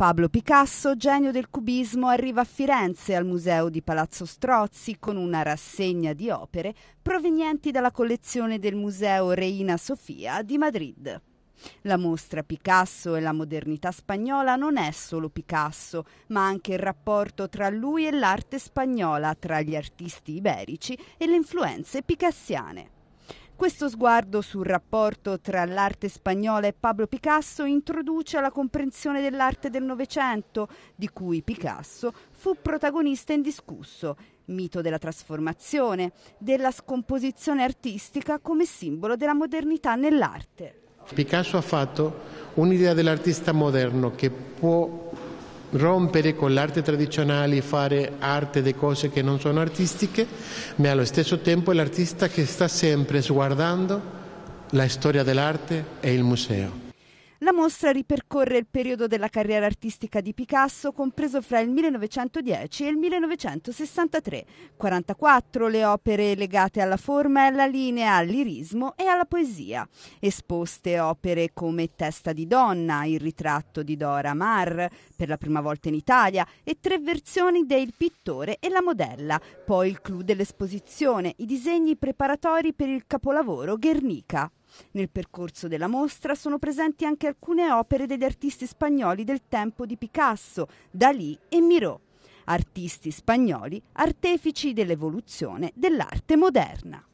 Pablo Picasso, genio del cubismo, arriva a Firenze al museo di Palazzo Strozzi con una rassegna di opere provenienti dalla collezione del museo Reina Sofia di Madrid. La mostra Picasso e la modernità spagnola non è solo Picasso, ma anche il rapporto tra lui e l'arte spagnola, tra gli artisti iberici e le influenze picassiane. Questo sguardo sul rapporto tra l'arte spagnola e Pablo Picasso introduce la comprensione dell'arte del Novecento, di cui Picasso fu protagonista indiscusso, mito della trasformazione, della scomposizione artistica come simbolo della modernità nell'arte. Picasso ha fatto un'idea dell'artista moderno che può rompere con l'arte tradizionale, e fare arte di cose che non sono artistiche, ma allo stesso tempo è l'artista che sta sempre sguardando la storia dell'arte e il museo. La mostra ripercorre il periodo della carriera artistica di Picasso, compreso fra il 1910 e il 1963. 44 le opere legate alla forma e alla linea, al lirismo e alla poesia. Esposte opere come Testa di donna, il ritratto di Dora Mar, per la prima volta in Italia, e tre versioni de Il pittore e la modella, poi il clou dell'esposizione, i disegni preparatori per il capolavoro Guernica. Nel percorso della mostra sono presenti anche alcune opere degli artisti spagnoli del tempo di Picasso, Dalí e Miró, artisti spagnoli artefici dell'evoluzione dell'arte moderna.